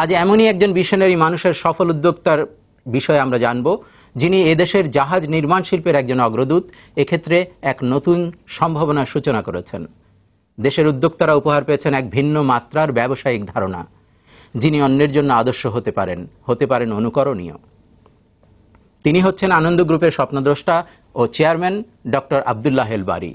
আজ এমনই একজন মিশনারি মানুষের সফল উদ্যোক্তার বিষয়ে আমরা জানব যিনি এদেশের জাহাজ নির্মাণ শিল্পের একজন অগ্রদূত এক্ষেত্রে এক নতুন সম্ভাবনার সূচনা করেছেন দেশের উদ্যোক্তারা উপহার পেয়েছেন এক ভিন্ন মাত্রার ব্যবসায়িক ধারণা যিনি অন্যের জন্য আদর্শ হতে পারেন হতে পারেন অনুকরণীয় তিনি হচ্ছেন আনন্দ গ্রুপের স্বপ্নদ্রষ্টা ও চেয়ারম্যান ডক্টর আবদুল্লাহ হেলবারি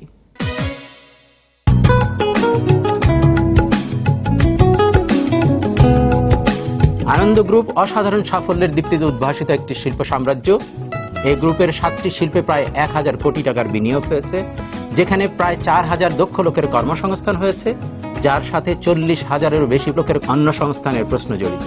গ্রুপ অসাধারণ সাফল্যের দীপ্তিতে উদ্ভাসিত একটি শিল্প সাম্রাজ্য এই গ্রুপের সাতটি শিল্পে প্রায় এক হাজার কোটি টাকার বিনিয়োগ হয়েছে যেখানে প্রায় চার হাজার দক্ষ লোকের কর্মসংস্থান হয়েছে যার সাথে চল্লিশ হাজারেরও বেশি লোকের অন্য সংস্থানের প্রশ্ন জড়িত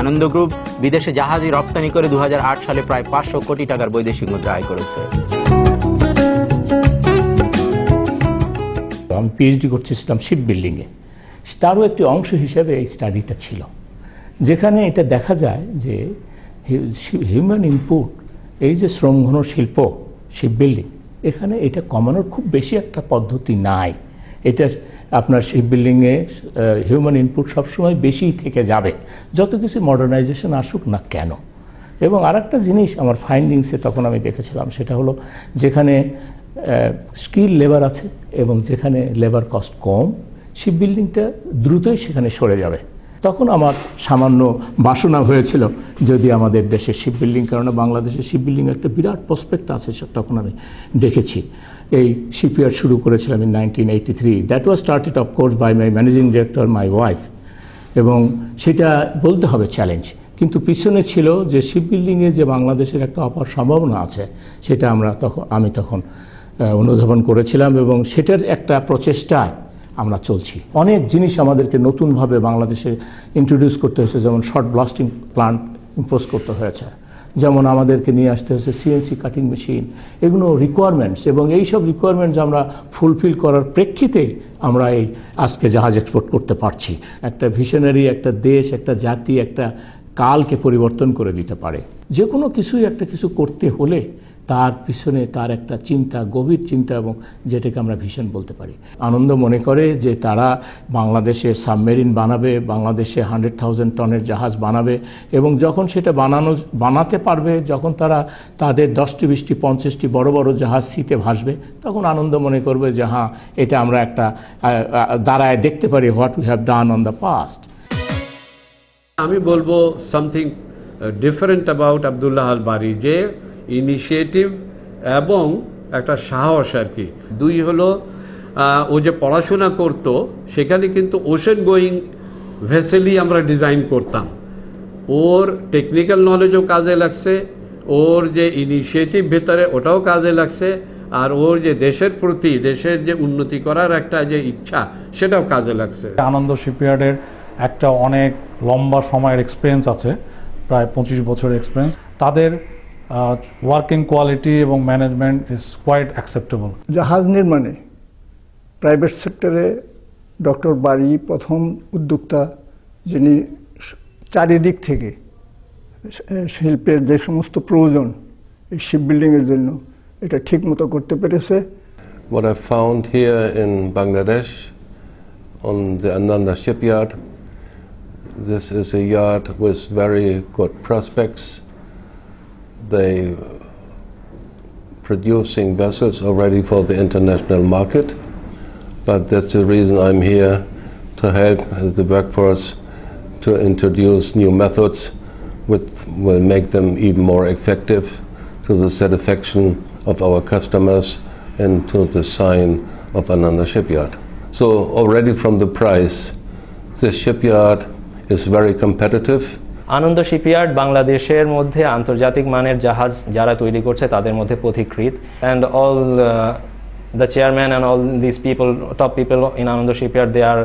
আনন্দ গ্রুপ বিদেশে জাহাজই রপ্তানি করে দু সালে প্রায় পাঁচশো কোটি টাকার বৈদেশিক মুদ্রা আয় করেছে আমি পিএইচডি করতেছিলাম শিপ বিল্ডিংয়ে তারও একটি অংশ হিসেবে এই স্টাডিটা ছিল যেখানে এটা দেখা যায় যে হিউম্যান ইনপুট এই যে শ্রমঘন শিল্প শিপ বিল্ডিং এখানে এটা কমানোর খুব বেশি একটা পদ্ধতি নাই এটা আপনার শিপ বিল্ডিংয়ে হিউম্যান ইনপুট সবসময় বেশিই থেকে যাবে যত কিছু মডার্নাইজেশন আসুক না কেন এবং আরেকটা জিনিস আমার ফাইন্ডিংসে তখন আমি দেখেছিলাম সেটা হলো যেখানে স্কিল লেবার আছে এবং যেখানে লেবার কস্ট কম শিপ বিল্ডিংটা দ্রুতই সেখানে সরে যাবে তখন আমার সামান্য বাসনা হয়েছিল যদি আমাদের দেশের শিপ বিল্ডিং কারণে বাংলাদেশের শিপ বিল্ডিং একটা বিরাট প্রসপেক্ট আছে তখন আমি দেখেছি এই শিপইয়ার্ড শুরু করেছিলাম in nineteen eighty three that was started of course by my managing director my wife এবং সেটা বলতে হবে চ্যালেঞ্জ কিন্তু পিছনে ছিল যে শিপ বিল্ডিংয়ে যে বাংলাদেশের একটা অপার সম্ভাবনা আছে সেটা আমরা তখন আমি তখন অনুধাবন করেছিলাম এবং সেটার একটা প্রচেষ্টায় আমরা চলছি অনেক জিনিস আমাদেরকে নতুনভাবে বাংলাদেশে ইন্ট্রোডিউস করতে হয়েছে যেমন শর্ট ব্লাস্টিং প্লান্ট ইম্পোজ করতে হয়েছে যেমন আমাদেরকে নিয়ে আসতে হয়েছে সিএনসি কাটিং মেশিন এগুলো রিকোয়ারমেন্টস এবং এই সব রিকোয়ারমেন্টস আমরা ফুলফিল করার প্রেক্ষিতে আমরা এই আজকে জাহাজ এক্সপোর্ট করতে পারছি একটা ভিশনারি একটা দেশ একটা জাতি একটা কালকে পরিবর্তন করে দিতে পারে যে কোনো কিছুই একটা কিছু করতে হলে তার পিছনে তার একটা চিন্তা গভীর চিন্তা এবং যেটাকে আমরা ভীষণ বলতে পারি আনন্দ মনে করে যে তারা বাংলাদেশে সাবমেরিন বানাবে বাংলাদেশে হান্ড্রেড থাউজেন্ড টনের জাহাজ বানাবে এবং যখন সেটা বানানো বানাতে পারবে যখন তারা তাদের দশটি বিশটি পঞ্চাশটি বড় বড় জাহাজ শীতে ভাসবে তখন আনন্দ মনে করবে যে হ্যাঁ এটা আমরা একটা দাঁড়ায় দেখতে পারি what we have done on the past আমি বলবো something different about Abdullah Al Bari যে ইনিশিয়েটিভ এবং একটা সাহস আর কি দুই হলো ও যে পড়াশোনা করত সেখানে কিন্তু ওশেন গোয়িং ভেসেলই আমরা ডিজাইন করতাম ওর টেকনিক্যাল নলেজও কাজে লাগছে ওর যে ইনিশিয়েটিভ ভেতরে ওটাও কাজে লাগছে আর ওর যে দেশের প্রতি দেশের যে উন্নতি করার একটা যে ইচ্ছা সেটাও কাজে লাগছে আনন্দ শিপিয়ার্ডের একটা অনেক লম্বা সময়ের এক্সপিরিয়েন্স আছে প্রায় পঁচিশ বছরের এক্সপিরিয়েন্স তাদের ওয়ার্কিং কোয়ালিটি এবং ম্যানেজমেন্ট ইজ কোয়াইট অ্যাকসেপ্টেবল জাহাজ নির্মাণে প্রাইভেট সেক্টরে ডক্টর বাড়ি প্রথম উদ্যোক্তা যিনি চারিদিক থেকে শিল্পের যে সমস্ত প্রয়োজন এই শিপ বিল্ডিংয়ের জন্য এটা ঠিক মতো করতে পেরেছে What I found here in Bangladesh on the Ananda shipyard, this is a yard with very good prospects. they producing vessels already for the international market. But that's the reason I'm here to help the workforce to introduce new methods which will make them even more effective to the satisfaction of our customers and to the sign of another shipyard. So already from the price, this shipyard is very competitive Ananda shipyard বাংলাদেশের মধ্যে আন্তর্জাতিক মানের জাহাজ যারা তৈরি করছে তাদের মধ্যে পথিকৃত and all the chairman and all this people top people in Ananda shipyard they are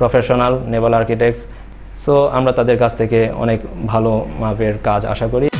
professional naval architects so আমরা তাদের কাছ থেকে অনেক ভালো মাপের কাজ আশা করি